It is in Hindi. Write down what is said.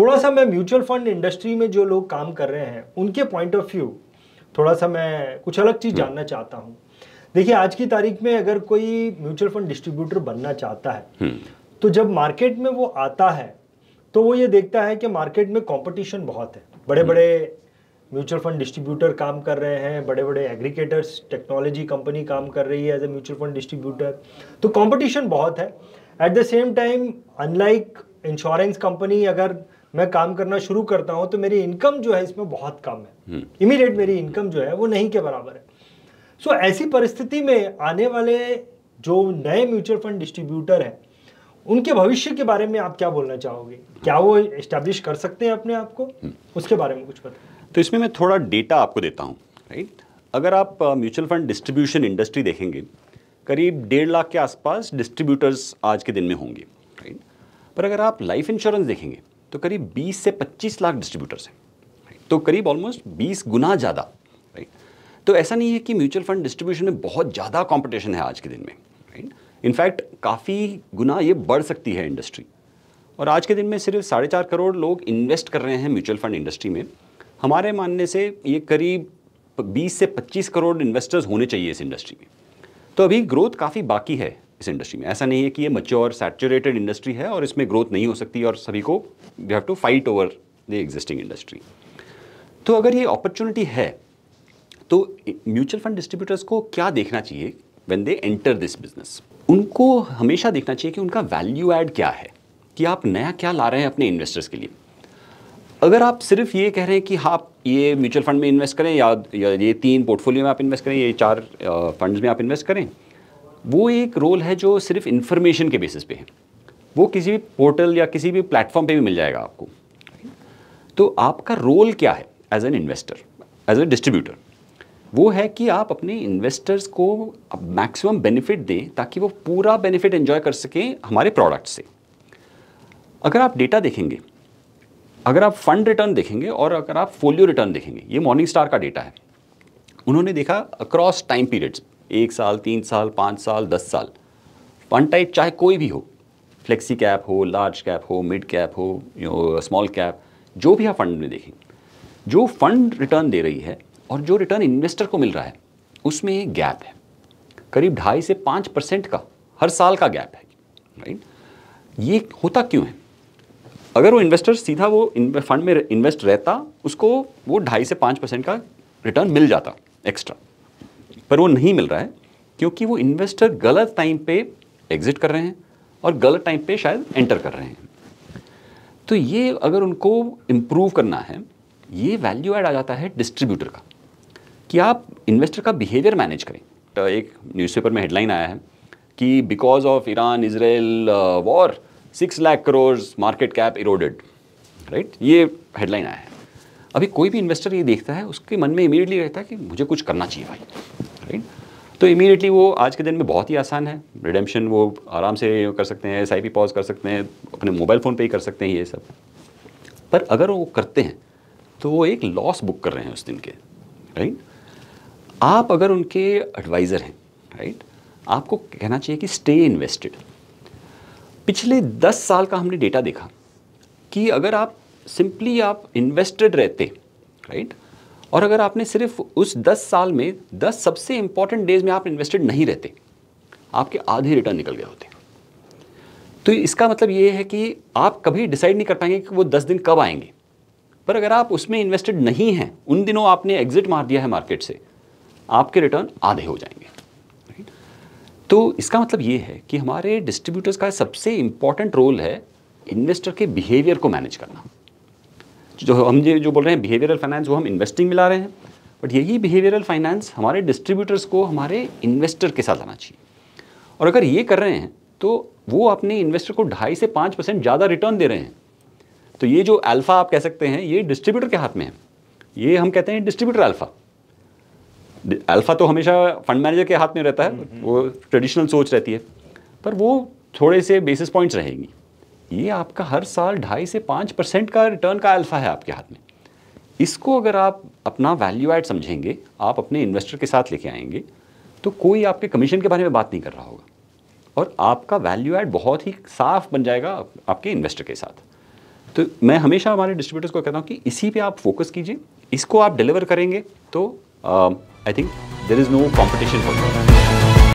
थोड़ा सा मैं म्यूचुअल फंड इंडस्ट्री में जो लोग काम कर रहे हैं उनके पॉइंट ऑफ व्यू थोड़ा सा मैं कुछ अलग चीज़ हम्म। जानना चाहता हूँ देखिए आज की तारीख में अगर कोई म्यूचुअल फंड डिस्ट्रीब्यूटर बनना चाहता है हम्म। तो जब मार्केट में वो आता है तो वो ये देखता है कि मार्केट में कंपटीशन बहुत है बड़े बड़े हम्म। म्यूचुअल फंड डिस्ट्रीब्यूटर काम कर रहे हैं बड़े बड़े एग्रीकेटर्स टेक्नोलॉजी कंपनी काम कर रही है as a mutual fund distributor तो कंपटीशन बहुत है at the same time unlike insurance company अगर मैं काम करना शुरू करता हूँ तो मेरी इनकम जो है इसमें बहुत कम है इमीडिएट हम्म। मेरी इनकम जो है वो नहीं के बराबर है सो so, ऐसी परिस्थिति में आने वाले जो नए म्यूचुअल फंड डिस्ट्रीब्यूटर हैं उनके भविष्य के बारे में आप क्या बोलना चाहोगे क्या वो इस्टेब्लिश कर सकते हैं अपने आप को हम्म। उसके बारे में कुछ बताए तो इसमें मैं थोड़ा डेटा आपको देता हूँ राइट अगर आप म्यूचुअल फंड डिस्ट्रीब्यूशन इंडस्ट्री देखेंगे करीब डेढ़ लाख के आसपास डिस्ट्रीब्यूटर्स आज के दिन में होंगे राइट पर अगर आप लाइफ इंश्योरेंस देखेंगे तो करीब 20 से 25 लाख डिस्ट्रीब्यूटर्स हैं तो करीब ऑलमोस्ट 20 गुना ज़्यादा राइट तो ऐसा नहीं है कि म्यूचुअल फंड डिस्ट्रीब्यूशन में बहुत ज़्यादा कॉम्पिटिशन है आज के दिन में राइट इनफैक्ट काफ़ी गुना ये बढ़ सकती है इंडस्ट्री और आज के दिन में सिर्फ साढ़े चार करोड़ लोग इन्वेस्ट कर रहे हैं म्यूचुअल फंड इंडस्ट्री में हमारे मानने से ये करीब 20 से 25 करोड़ इन्वेस्टर्स होने चाहिए इस इंडस्ट्री में तो अभी ग्रोथ काफ़ी बाकी है इस इंडस्ट्री में ऐसा नहीं है कि ये मच्योर सैचुरेटेड इंडस्ट्री है और इसमें ग्रोथ नहीं हो सकती और सभी को we have to fight over the existing industry तो अगर ये अपॉर्चुनिटी है तो म्यूचुअल फंड डिस्ट्रीब्यूटर्स को क्या देखना चाहिए when they enter this business उनको हमेशा देखना चाहिए कि उनका वैल्यू ऐड क्या है कि आप नया क्या ला रहे हैं अपने इन्वेस्टर्स के लिए अगर आप सिर्फ ये कह रहे हैं कि हाँ, आप ये म्यूचुअल फंड में इन्वेस्ट करें या, या ये तीन पोर्टफोलियो में आप इन्वेस्ट करें ये चार फंड्स में आप इन्वेस्ट करें वो एक रोल है जो सिर्फ इन्फॉर्मेशन के बेसिस पे है वो किसी भी पोर्टल या किसी भी प्लेटफॉर्म पे भी मिल जाएगा आपको तो आपका रोल क्या है as an investor as a distributor वो है कि आप अपने इन्वेस्टर्स को मैक्सिमम बेनिफिट दें ताकि वो पूरा बेनिफिट एंजॉय कर सकें हमारे प्रोडक्ट से अगर आप डेटा देखेंगे अगर आप फंड रिटर्न देखेंगे और अगर आप फोलियो रिटर्न देखेंगे ये मॉर्निंग स्टार का डेटा है उन्होंने देखा अक्रॉस टाइम पीरियड्स एक साल तीन साल पाँच साल दस साल फंड टाइप चाहे कोई भी हो फ्लेक्सी कैप हो लार्ज कैप हो मिड कैप हो स्मॉल कैप जो भी आप फंड में देखें जो फंड रिटर्न दे रही है और जो रिटर्न इन्वेस्टर को मिल रहा है उसमें एक गैप है करीब ढाई से पाँच परसेंट का हर साल का गैप है राइट ये होता क्यों है अगर वो इन्वेस्टर सीधा वो फंड में इन्वेस्ट रहता उसको वो ढाई से पाँच परसेंट का रिटर्न मिल जाता एक्स्ट्रा पर वो नहीं मिल रहा है क्योंकि वो इन्वेस्टर गलत टाइम पे एग्जिट कर रहे हैं और गलत टाइम पे शायद एंटर कर रहे हैं तो ये अगर उनको इम्प्रूव करना है ये वैल्यू ऐड आ जाता है डिस्ट्रीब्यूटर का कि आप इन्वेस्टर का बिहेवियर मैनेज करें तो एक न्यूज़पेपर में हेडलाइन आया है कि because of Iran Israel war six lakh crore market cap eroded right ये हेडलाइन आया है अभी कोई भी इन्वेस्टर ये देखता है उसके मन में इमीडिएटली रहता है कि मुझे कुछ करना चाहिए भाई राइट तो इमीडिएटली वो आज के दिन में बहुत ही आसान है रिडेम्पशन वो आराम से कर सकते हैं एस आई पॉज कर सकते हैं अपने मोबाइल फ़ोन पे ही कर सकते हैं ये सब पर अगर वो करते हैं तो वो एक लॉस बुक कर रहे हैं उस दिन के राइट आप अगर उनके एडवाइज़र हैं राइट आपको कहना चाहिए कि स्टे इन्वेस्टेड पिछले दस साल का हमने डेटा देखा कि अगर आप सिंपली आप इन्वेस्टेड रहते राइट right? और अगर आपने सिर्फ उस 10 साल में 10 सबसे इंपॉर्टेंट डेज में आप इन्वेस्टेड नहीं रहते आपके आधे रिटर्न निकल गए होते तो इसका मतलब ये है कि आप कभी डिसाइड नहीं कर पाएंगे कि वो 10 दिन कब आएंगे पर अगर आप उसमें इन्वेस्टेड नहीं हैं उन दिनों आपने एग्जिट मार दिया है मार्केट से आपके रिटर्न आधे हो जाएंगे तो इसका मतलब ये है कि हमारे डिस्ट्रीब्यूटर्स का सबसे इम्पॉर्टेंट रोल है इन्वेस्टर के बिहेवियर को मैनेज करना जो हम ये जो बोल रहे हैं बिहेवियरल फाइनेंस वो हम इन्वेस्टिंग मिला रहे हैं बट यही बिहेवियरल फाइनेंस हमारे डिस्ट्रीब्यूटर्स को हमारे इन्वेस्टर के साथ आना चाहिए और अगर ये कर रहे हैं तो वो अपने इन्वेस्टर को ढाई से पाँच परसेंट ज़्यादा रिटर्न दे रहे हैं तो ये जो अल्फ़ा आप कह सकते हैं ये डिस्ट्रीब्यूटर के हाथ में है ये हम कहते हैं डिस्ट्रीब्यूटर अल्फ़ा अल्फ़ा तो हमेशा फंड मैनेजर के हाथ में रहता है हम्म, हम्म। वो ट्रेडिशनल सोच रहती है पर वो थोड़े से बेसिस पॉइंट्स रहेंगी ये आपका हर साल ढाई से पाँच परसेंट का रिटर्न का अल्फ़ा है आपके हाथ में इसको अगर आप अपना वैल्यू ऐड समझेंगे आप अपने इन्वेस्टर के साथ लेके आएंगे तो कोई आपके कमीशन के बारे में बात नहीं कर रहा होगा और आपका वैल्यू ऐड बहुत ही साफ बन जाएगा आपके इन्वेस्टर के साथ तो मैं हमेशा हमारे डिस्ट्रीब्यूटर्स को कहता हूँ कि इसी पे आप फोकस कीजिए इसको आप डिलीवर करेंगे तो I think there is no competition for